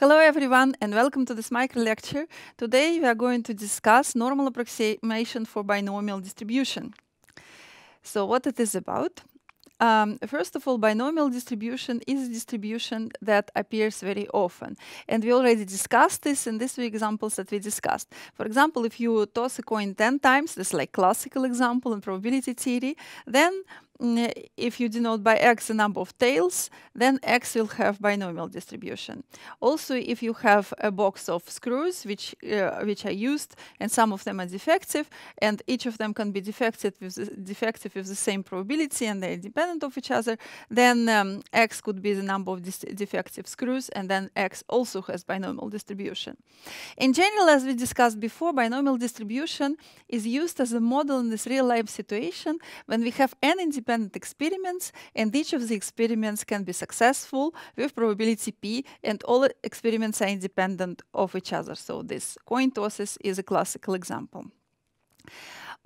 Hello everyone and welcome to this micro lecture. Today we are going to discuss normal approximation for binomial distribution. So what it is about? Um, first of all, binomial distribution is a distribution that appears very often. And we already discussed this in these few examples that we discussed. For example, if you toss a coin 10 times, this is like classical example in probability theory, then if you denote by x the number of tails, then x will have binomial distribution. Also, if you have a box of screws which, uh, which are used and some of them are defective and each of them can be defective with the, defective with the same probability and they're independent of each other, then um, x could be the number of defective screws and then x also has binomial distribution. In general, as we discussed before, binomial distribution is used as a model in this real-life situation when we have n independent independent experiments, and each of the experiments can be successful with probability p, and all experiments are independent of each other. So this coin tosses is a classical example.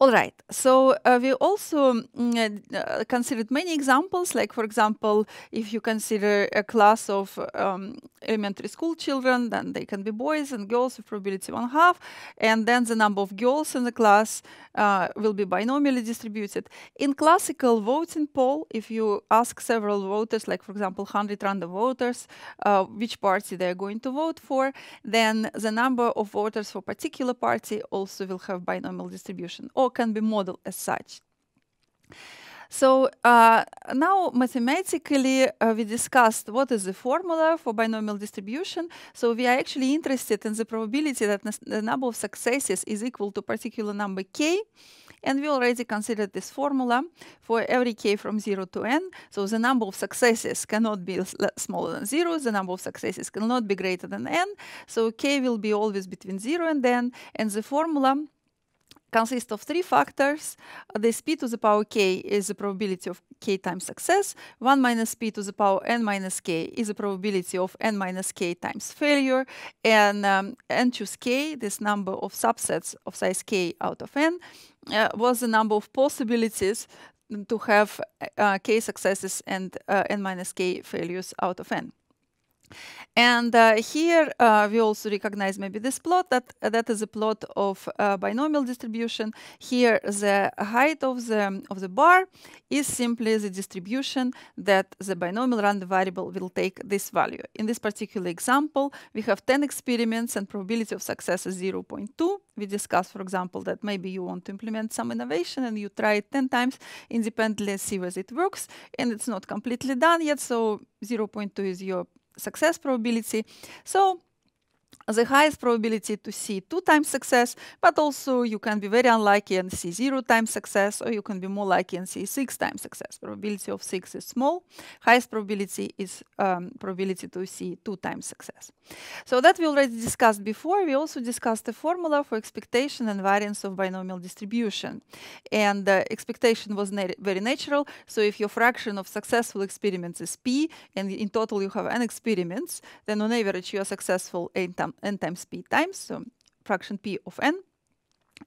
All right. So uh, we also mm, uh, uh, considered many examples, like for example, if you consider a class of um, elementary school children, then they can be boys and girls with probability one half, and then the number of girls in the class uh, will be binomially distributed. In classical voting poll, if you ask several voters, like for example, 100 random voters, uh, which party they are going to vote for, then the number of voters for particular party also will have binomial distribution. Or can be modeled as such. So uh, now mathematically uh, we discussed what is the formula for binomial distribution. So we are actually interested in the probability that the number of successes is equal to particular number k. And we already considered this formula for every k from 0 to n. So the number of successes cannot be smaller than 0. The number of successes cannot be greater than n. So k will be always between 0 and n. And the formula consists of three factors. Uh, the p to the power k is the probability of k times success. 1 minus p to the power n minus k is the probability of n minus k times failure. And um, n choose k, this number of subsets of size k out of n, uh, was the number of possibilities to have uh, k successes and uh, n minus k failures out of n. And uh, here uh, we also recognize maybe this plot that that is a plot of uh, binomial distribution. Here the height of the of the bar is simply the distribution that the binomial random variable will take this value. In this particular example, we have 10 experiments and probability of success is 0.2. We discussed, for example, that maybe you want to implement some innovation and you try it 10 times independently and see whether it works. And it's not completely done yet, so 0.2 is your success probability. So the highest probability to see two times success, but also you can be very unlucky and see zero times success, or you can be more lucky and see six times success. Probability of six is small. Highest probability is um, probability to see two times success. So that we already discussed before. We also discussed the formula for expectation and variance of binomial distribution. And uh, expectation was na very natural. So if your fraction of successful experiments is p, and in total you have n experiments, then on average you are successful n times n times p times, so fraction p of n.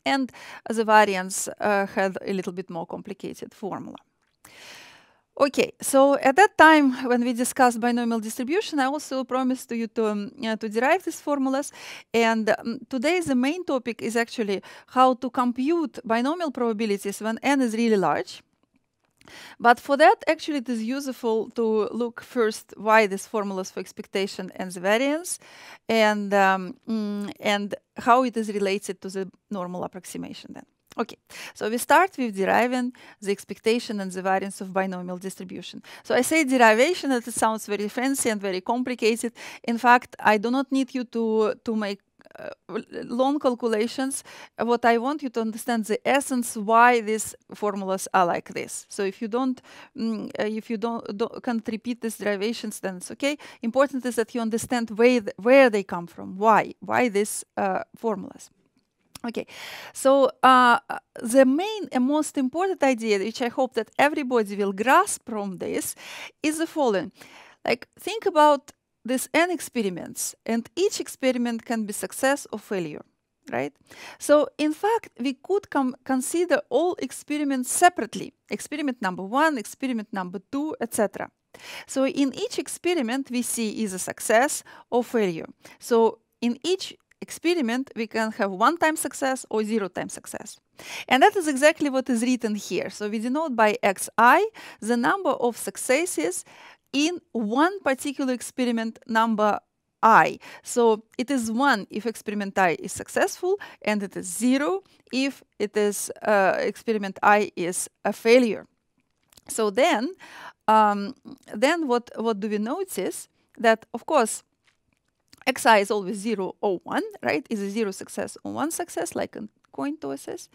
And the variance uh, had a little bit more complicated formula. Okay, so at that time when we discussed binomial distribution, I also promised to you to, um, uh, to derive these formulas. And um, today the main topic is actually how to compute binomial probabilities when n is really large. But for that, actually, it is useful to look first why these formulas for expectation and the variance, and um, mm, and how it is related to the normal approximation. Then, okay. So we start with deriving the expectation and the variance of binomial distribution. So I say derivation; that it sounds very fancy and very complicated. In fact, I do not need you to to make uh, long calculations, what I want you to understand the essence why these formulas are like this. So if you don't, mm, uh, if you don't, don't, can't repeat these derivations, then it's okay. Important is that you understand where th where they come from, why, why these uh, formulas. Okay, so uh, the main and most important idea, which I hope that everybody will grasp from this, is the following. Like, think about these n experiments, and each experiment can be success or failure, right? So in fact, we could consider all experiments separately, experiment number one, experiment number two, etc. So in each experiment, we see either success or failure. So in each experiment, we can have one-time success or zero-time success. And that is exactly what is written here. So we denote by xi the number of successes in one particular experiment number i. So it is 1 if experiment i is successful, and it is 0 if it is uh, experiment i is a failure. So then, um, then what, what do we notice? That, of course, xi is always 0 or 1, right? Is a 0 success or 1 success, like in coin tosses.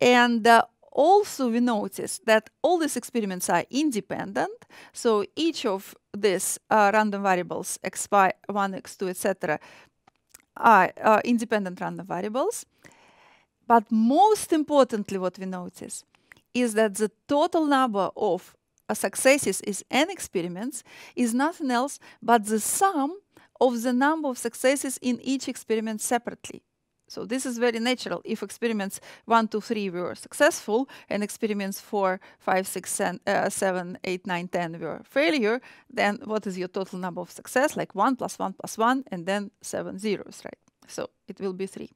And uh, also we notice that all these experiments are independent so each of these uh, random variables x1 x2 etc are uh, independent random variables but most importantly what we notice is that the total number of uh, successes is n experiments is nothing else but the sum of the number of successes in each experiment separately so this is very natural. If experiments 1, 2, 3 were successful and experiments 4, 5, 6, uh, 7, 8, 9, 10 were failure, then what is your total number of success? Like 1 plus 1 plus 1 and then 7 zeros, right? So it will be 3.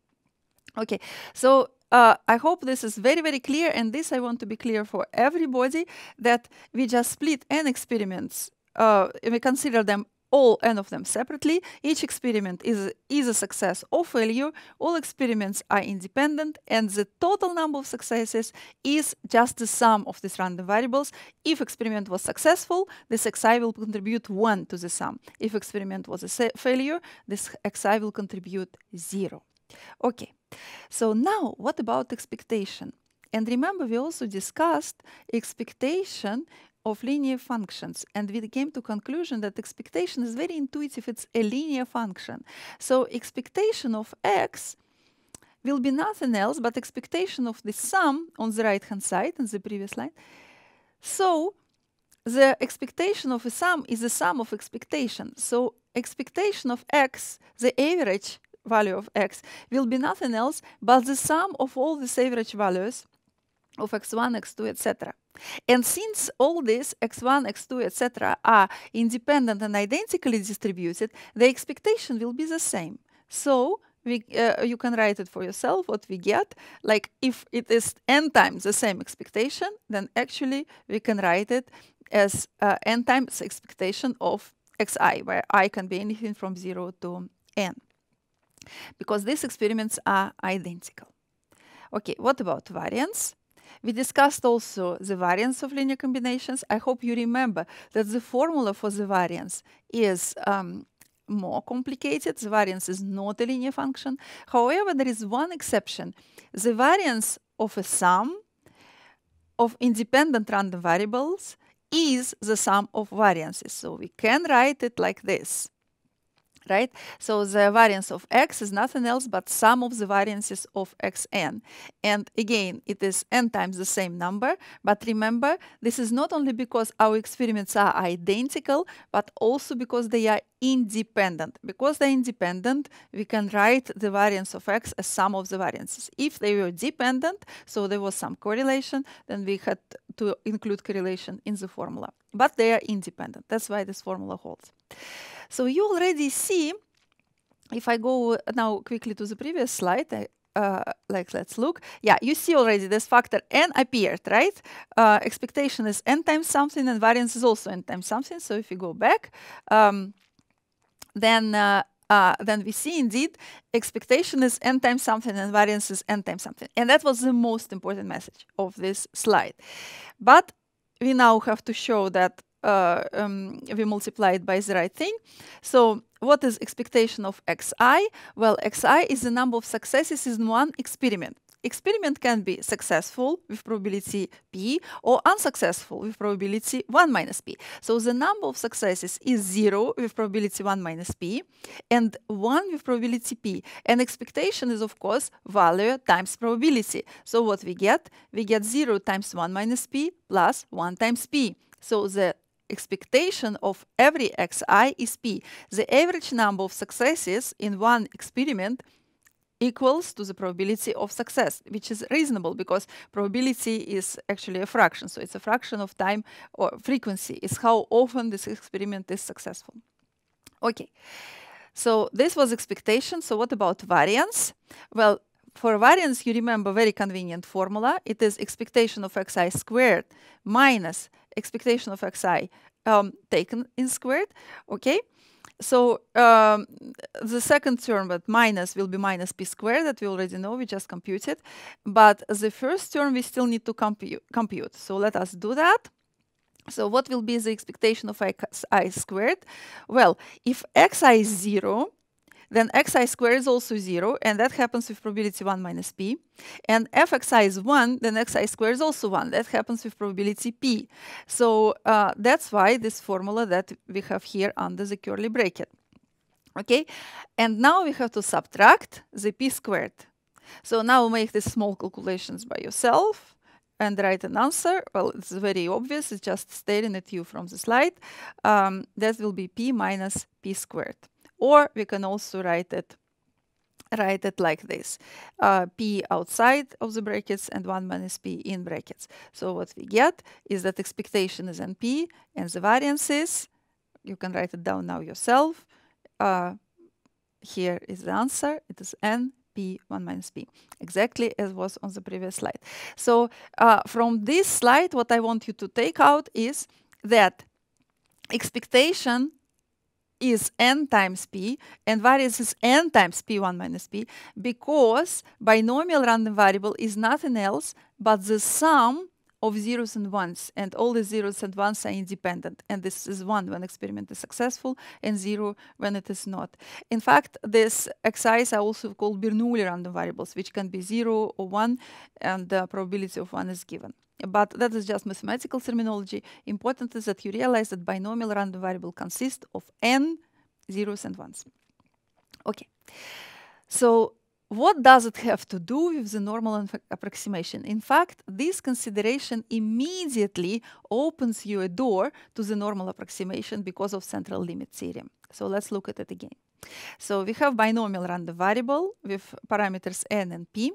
Okay, so uh, I hope this is very, very clear. And this I want to be clear for everybody that we just split n experiments uh, we consider them all n of them separately. Each experiment is, is a success or failure. All experiments are independent, and the total number of successes is just the sum of these random variables. If experiment was successful, this xi will contribute 1 to the sum. If experiment was a failure, this xi will contribute 0. Okay, so now what about expectation? And remember, we also discussed expectation of linear functions and we came to conclusion that expectation is very intuitive it's a linear function so expectation of x will be nothing else but expectation of the sum on the right hand side in the previous line so the expectation of a sum is the sum of expectation so expectation of x the average value of x will be nothing else but the sum of all these average values of x1 x2 etc and since all these x1, x2, etc. are independent and identically distributed, the expectation will be the same. So we, uh, you can write it for yourself what we get. Like if it is n times the same expectation, then actually we can write it as uh, n times expectation of xi, where i can be anything from 0 to n, because these experiments are identical. Okay, what about variance? We discussed also the variance of linear combinations. I hope you remember that the formula for the variance is um, more complicated. The variance is not a linear function. However, there is one exception. The variance of a sum of independent random variables is the sum of variances. So we can write it like this right? So the variance of x is nothing else but sum of the variances of xn. And again, it is n times the same number, but remember, this is not only because our experiments are identical, but also because they are independent. Because they're independent, we can write the variance of x as sum of the variances. If they were dependent, so there was some correlation, then we had to include correlation in the formula but they are independent. That's why this formula holds. So you already see, if I go now quickly to the previous slide, I, uh, like let's look. Yeah, you see already this factor n appeared, right? Uh, expectation is n times something and variance is also n times something. So if you go back, um, then uh, uh, then we see indeed expectation is n times something and variance is n times something. And that was the most important message of this slide. But we now have to show that uh, um, we multiply it by the right thing. So what is expectation of xi? Well, xi is the number of successes in one experiment experiment can be successful with probability p or unsuccessful with probability 1 minus p. So the number of successes is 0 with probability 1 minus p and 1 with probability p. And expectation is, of course, value times probability. So what we get? We get 0 times 1 minus p plus 1 times p. So the expectation of every xi is p. The average number of successes in one experiment equals to the probability of success, which is reasonable because probability is actually a fraction. So it's a fraction of time or frequency. It's how often this experiment is successful. Okay, so this was expectation. So what about variance? Well, for variance, you remember very convenient formula. It is expectation of xi squared minus expectation of xi um, taken in squared, okay? So um, the second term, but minus, will be minus p squared that we already know, we just computed. But the first term we still need to compu compute. So let us do that. So what will be the expectation of i, i squared? Well, if xi is 0, then xi squared is also 0, and that happens with probability 1 minus p. And fxi is 1, then xi squared is also 1. That happens with probability p. So uh, that's why this formula that we have here under the curly bracket. Okay, and now we have to subtract the p squared. So now make these small calculations by yourself and write an answer. Well, it's very obvious, it's just staring at you from the slide. Um, that will be p minus p squared or we can also write it write it like this uh, p outside of the brackets and 1 minus p in brackets. So what we get is that expectation is np and the variance is, you can write it down now yourself. Uh, here is the answer, it is n p 1 minus p, exactly as was on the previous slide. So uh, from this slide, what I want you to take out is that expectation is n times p and variance is n times p1 minus p because binomial random variable is nothing else but the sum of zeros and ones and all the zeros and ones are independent and this is one when experiment is successful and zero when it is not. In fact, this XIs are also called Bernoulli random variables which can be zero or one and the probability of one is given but that is just mathematical terminology. Important is that you realize that binomial random variable consists of n zeros and ones. Okay, so what does it have to do with the normal approximation? In fact, this consideration immediately opens you a door to the normal approximation because of central limit theorem. So let's look at it again. So we have binomial random variable with parameters n and p.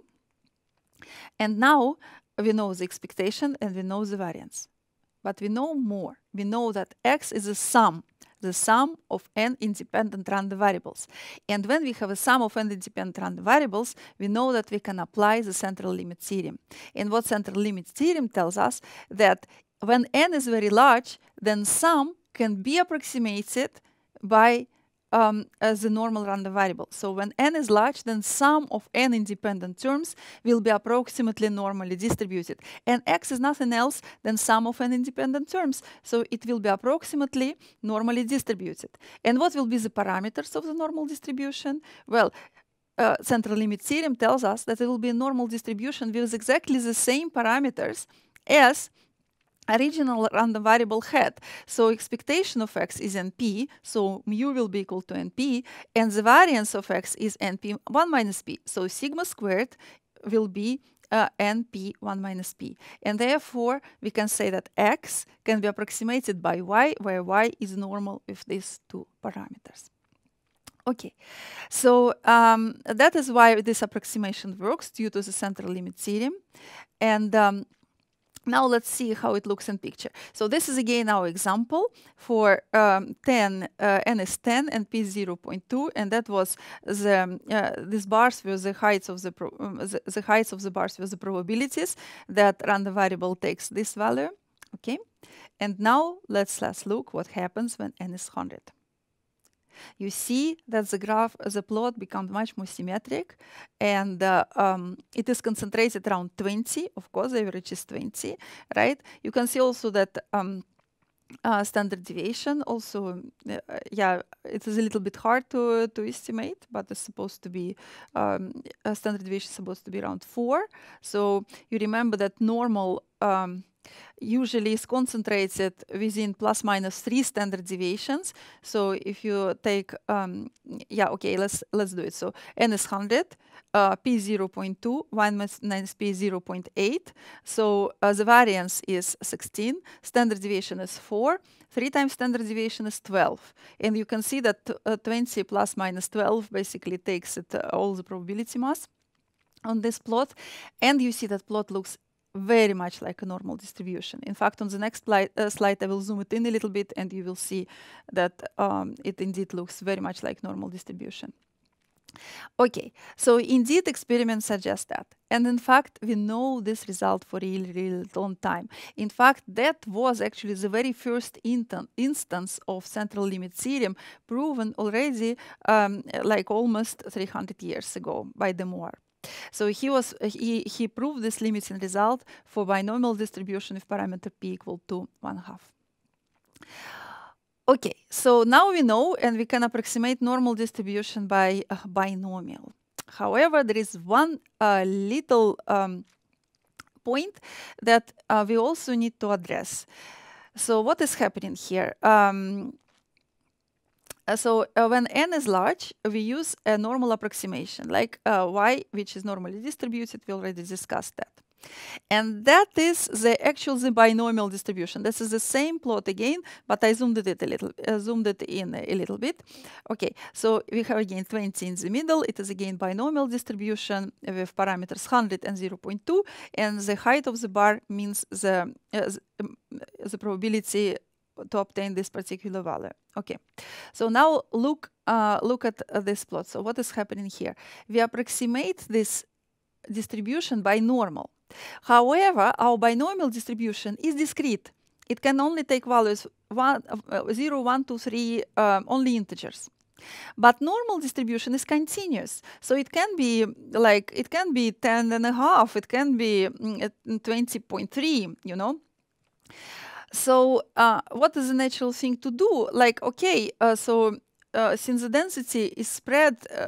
And now we know the expectation and we know the variance. But we know more. We know that x is a sum, the sum of n independent random variables. And when we have a sum of n independent random variables, we know that we can apply the central limit theorem. And what central limit theorem tells us that when n is very large, then sum can be approximated by um, as a normal random variable. So when n is large, then sum of n independent terms will be approximately normally distributed. And x is nothing else than sum of n independent terms. So it will be approximately normally distributed. And what will be the parameters of the normal distribution? Well, uh, central limit theorem tells us that it will be a normal distribution with exactly the same parameters as original random variable had. So expectation of x is np, so mu will be equal to np, and the variance of x is np1 minus p. So sigma squared will be uh, np1 minus p. And therefore, we can say that x can be approximated by y, where y is normal with these two parameters. Okay, so um, that is why this approximation works due to the central limit theorem. And um, now let's see how it looks in picture. So this is again our example for um, 10 uh, NS10 and P0.2, and that was the uh, these bars were the heights of the, um, the, the heights of the bars were the probabilities that random variable takes this value. Okay, and now let's let's look what happens when n is 100 you see that the graph, the plot becomes much more symmetric and uh, um, it is concentrated around 20. Of course, the average is 20, right? You can see also that um, uh, standard deviation also, uh, yeah, it is a little bit hard to, to estimate, but it's supposed to be, um, standard deviation is supposed to be around four. So you remember that normal um, usually is concentrated within plus minus three standard deviations. So if you take, um, yeah, okay, let's let's do it. So n is 100, uh, p 0 0.2, 1 minus p 0 0.8. So uh, the variance is 16, standard deviation is 4, 3 times standard deviation is 12. And you can see that uh, 20 plus minus 12 basically takes it uh, all the probability mass on this plot. And you see that plot looks very much like a normal distribution. In fact, on the next slide, uh, slide I will zoom it in a little bit and you will see that um, it indeed looks very much like normal distribution. Okay, so indeed experiments suggest that. And in fact, we know this result for really, really long time. In fact, that was actually the very first instance of central limit theorem proven already um, like almost 300 years ago by De Moivre. So he was he he proved this limiting result for binomial distribution if parameter p equal to one half. Okay, so now we know and we can approximate normal distribution by uh, binomial. However, there is one uh, little um, point that uh, we also need to address. So what is happening here? Um, uh, so uh, when n is large, we use a normal approximation, like uh, y, which is normally distributed. We already discussed that. And that is the actual the binomial distribution. This is the same plot again, but I zoomed it a little, uh, zoomed it in a, a, little bit. Okay, so we have again 20 in the middle. It is again binomial distribution with parameters 100 and 0 0.2, and the height of the bar means the uh, the um, probability to obtain this particular value. Okay, so now look uh, look at uh, this plot. So what is happening here? We approximate this distribution by normal. However, our binomial distribution is discrete. It can only take values one, uh, 0, 1, 2, 3, um, only integers. But normal distribution is continuous. So it can be like, it can be 10 and a half, it can be mm, 20.3, you know. So uh, what is the natural thing to do? Like, okay, uh, so uh, since the density is spread uh,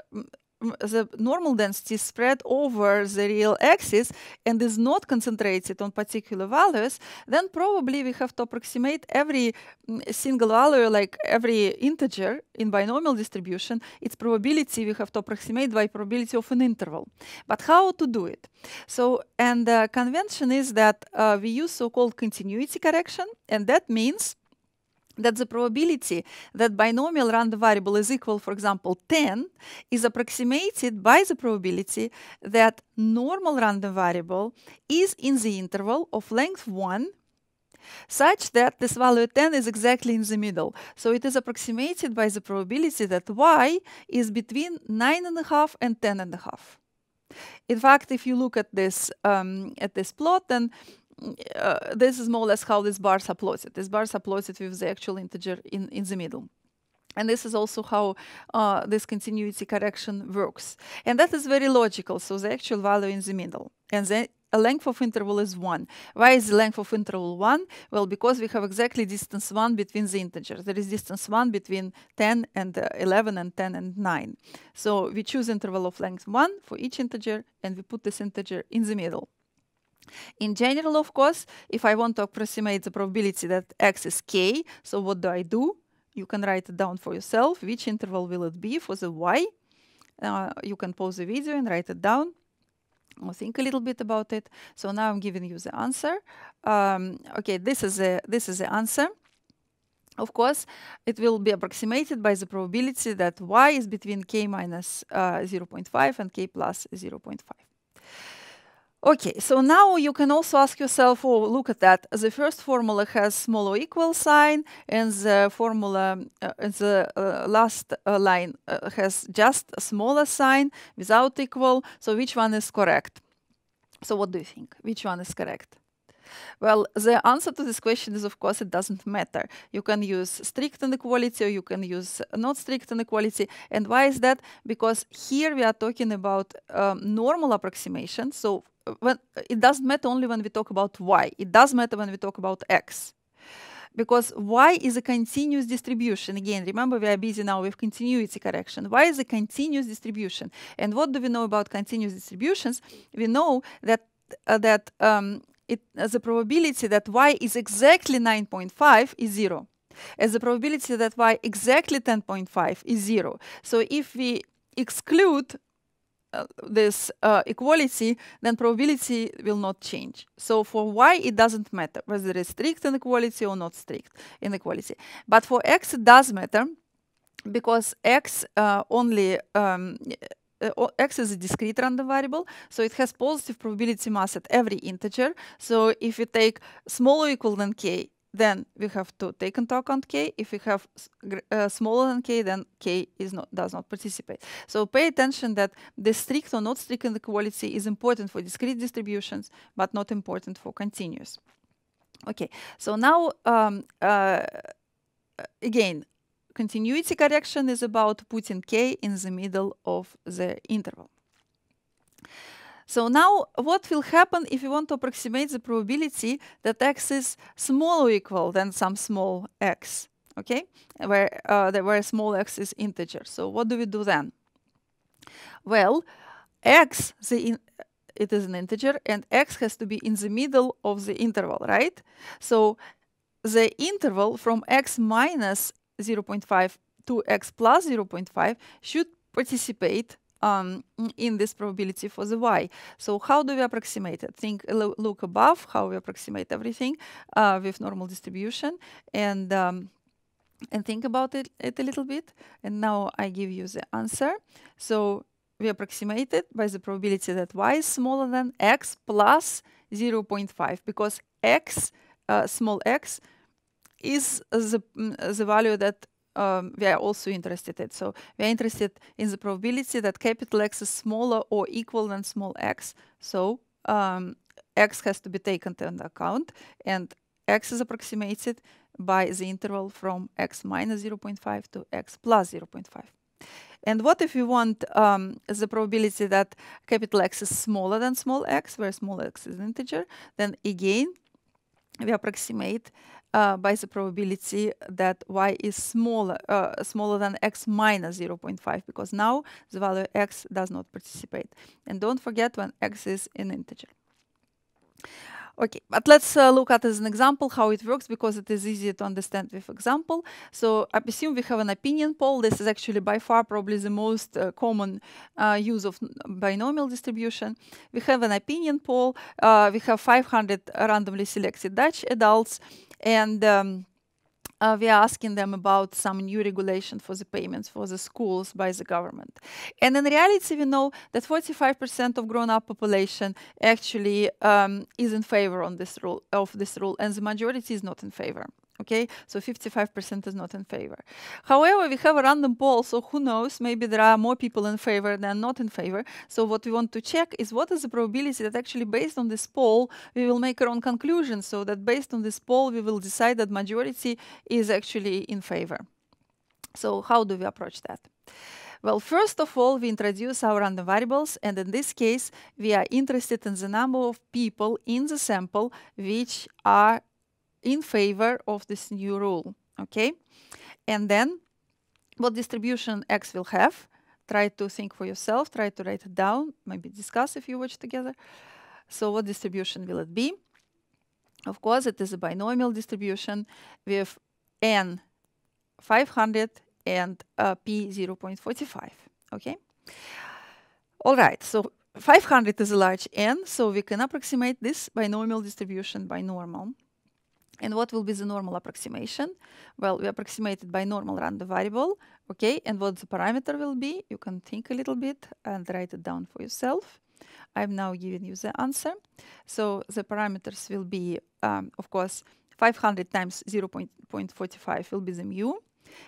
the normal density is spread over the real axis and is not concentrated on particular values, then probably we have to approximate every mm, single value, like every integer in binomial distribution, its probability we have to approximate by probability of an interval. But how to do it? So, and the convention is that uh, we use so-called continuity correction, and that means that the probability that binomial random variable is equal, for example, 10, is approximated by the probability that normal random variable is in the interval of length 1 such that this value 10 is exactly in the middle. So it is approximated by the probability that y is between 9.5 and 10.5. In fact, if you look at this um, at this plot, then uh, this is more or less how these bars are plotted. These bars are plotted with the actual integer in, in the middle. And this is also how uh, this continuity correction works. And that is very logical. So the actual value in the middle. And then a length of interval is 1. Why is the length of interval 1? Well, because we have exactly distance 1 between the integers. There is distance 1 between 10 and uh, 11 and 10 and 9. So we choose interval of length 1 for each integer and we put this integer in the middle. In general, of course, if I want to approximate the probability that x is k, so what do I do? You can write it down for yourself. Which interval will it be for the y? Uh, you can pause the video and write it down or think a little bit about it. So now I'm giving you the answer. Um, okay, this is, a, this is the answer. Of course, it will be approximated by the probability that y is between k minus, uh, 0.5 and k plus 0.5. Okay, so now you can also ask yourself, oh, look at that. The first formula has small or equal sign, and the formula, uh, the uh, last uh, line uh, has just a smaller sign without equal. So which one is correct? So what do you think? Which one is correct? Well, the answer to this question is, of course, it doesn't matter. You can use strict inequality or you can use not strict inequality. And why is that? Because here we are talking about um, normal approximation. So when, it doesn't matter only when we talk about y. It does matter when we talk about x. Because y is a continuous distribution. Again, remember we are busy now with continuity correction. y is a continuous distribution. And what do we know about continuous distributions? We know that uh, that um, it, uh, the probability that y is exactly 9.5 is zero. As the probability that y exactly 10.5 is zero. So if we exclude uh, this uh, equality, then probability will not change. So for y, it doesn't matter whether it's strict inequality or not strict inequality. But for x, it does matter because x uh, only um, uh, x is a discrete random variable, so it has positive probability mass at every integer. So if you take smaller equal than k, then we have to take into account k. If we have uh, smaller than k, then k is not, does not participate. So pay attention that the strict or not strict inequality is important for discrete distributions, but not important for continuous. Okay, so now um, uh, again, continuity correction is about putting k in the middle of the interval. So now what will happen if you want to approximate the probability that x is smaller or equal than some small x, okay, where, uh, where small x is integer. So what do we do then? Well, x, the it is an integer, and x has to be in the middle of the interval, right? So the interval from x minus 0.5 to x plus 0.5 should participate um, in this probability for the y. So how do we approximate it? Think, lo look above how we approximate everything uh, with normal distribution and um, and think about it, it a little bit. And now I give you the answer. So we approximate it by the probability that y is smaller than x plus 0 0.5 because x, uh, small x, is the, the value that um, we are also interested in. So we are interested in the probability that capital X is smaller or equal than small x. So um, x has to be taken into account and x is approximated by the interval from x minus 0.5 to x plus 0.5. And what if we want um, the probability that capital X is smaller than small x, where small x is an integer, then again we approximate uh, by the probability that y is smaller uh, smaller than x minus 0.5 because now the value x does not participate. And don't forget when x is an integer. Okay, but let's uh, look at as an example how it works because it is easier to understand with example. So I assume we have an opinion poll. This is actually by far probably the most uh, common uh, use of binomial distribution. We have an opinion poll. Uh, we have 500 randomly selected Dutch adults and um, uh, we are asking them about some new regulation for the payments for the schools by the government. And in reality, we know that 45% of grown-up population actually um, is in favor on this rule of this rule, and the majority is not in favor. Okay, so 55% is not in favor. However, we have a random poll, so who knows, maybe there are more people in favor than not in favor. So what we want to check is what is the probability that actually based on this poll, we will make our own conclusion so that based on this poll, we will decide that majority is actually in favor. So how do we approach that? Well, first of all, we introduce our random variables, and in this case, we are interested in the number of people in the sample which are in favor of this new rule, okay? And then what distribution X will have, try to think for yourself, try to write it down, maybe discuss if you watch together. So what distribution will it be? Of course, it is a binomial distribution with n 500 and uh, p 0.45, okay? All right, so 500 is a large n, so we can approximate this binomial distribution by normal. And what will be the normal approximation? Well, we approximate it by normal random variable, okay? And what the parameter will be, you can think a little bit and write it down for yourself. I'm now giving you the answer. So the parameters will be, um, of course, 500 times 0 0.45 will be the mu,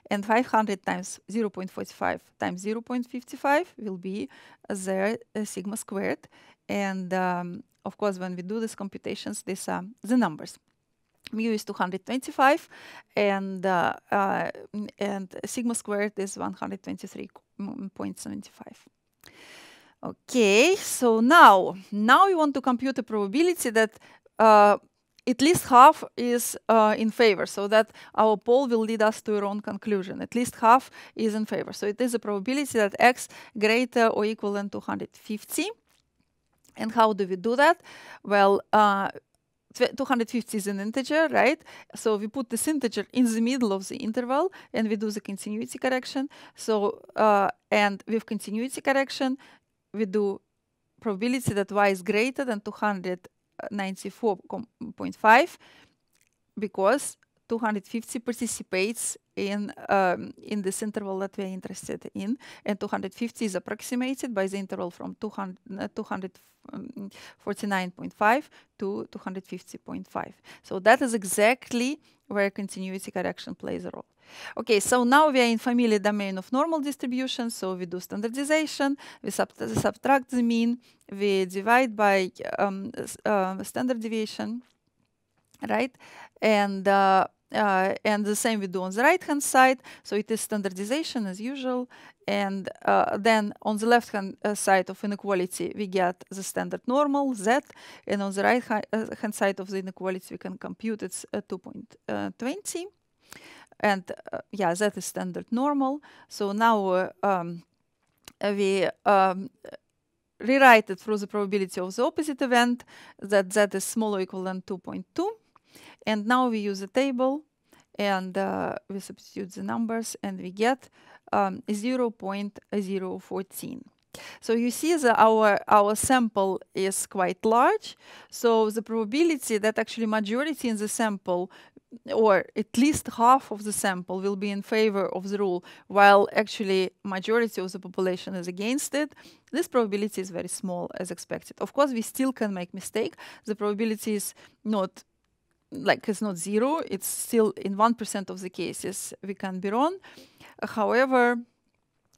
and 500 times 0 0.45 times 0 0.55 will be the uh, sigma squared. And um, of course, when we do these computations, these are the numbers mu is 225 and uh, uh, and sigma squared is 123.75 okay so now now we want to compute the probability that uh, at least half is uh, in favor, so that our poll will lead us to a wrong conclusion. At least half is in favor. So it is a probability that x greater or equal than 250. And how do we do that? Well, uh, 250 is an integer, right? So we put this integer in the middle of the interval and we do the continuity correction. So, uh, and with continuity correction, we do probability that y is greater than 294.5 because 250 participates in um, in this interval that we're interested in, and 250 is approximated by the interval from 200, uh, 249.5 to 250.5. So that is exactly where continuity correction plays a role. Okay, so now we are in familiar domain of normal distribution, so we do standardization, we subtract the mean, we divide by um, uh, standard deviation, right? And uh, uh, and the same we do on the right-hand side. So it is standardization as usual. And uh, then on the left-hand uh, side of inequality, we get the standard normal, Z. And on the right-hand side of the inequality, we can compute it's uh, 2.20. Uh, and uh, yeah, that is standard normal. So now um, we um, rewrite it through the probability of the opposite event that Z is smaller or equal than 2.2. And now we use a table and uh, we substitute the numbers and we get um, 0 0.014. So you see that our, our sample is quite large. So the probability that actually majority in the sample or at least half of the sample will be in favor of the rule, while actually majority of the population is against it, this probability is very small as expected. Of course, we still can make mistake. The probability is not like it's not zero. It's still in 1% of the cases we can be wrong. However,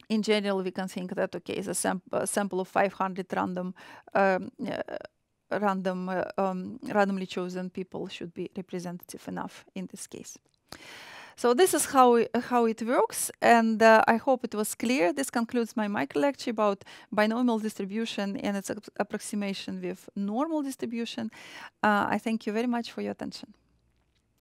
in general, we can think that, okay, a sam sample of 500 random um, uh, random uh, um, randomly chosen people should be representative enough in this case. So this is how, it, how it works, and uh, I hope it was clear. This concludes my micro lecture about binomial distribution and its approximation with normal distribution. Uh, I thank you very much for your attention.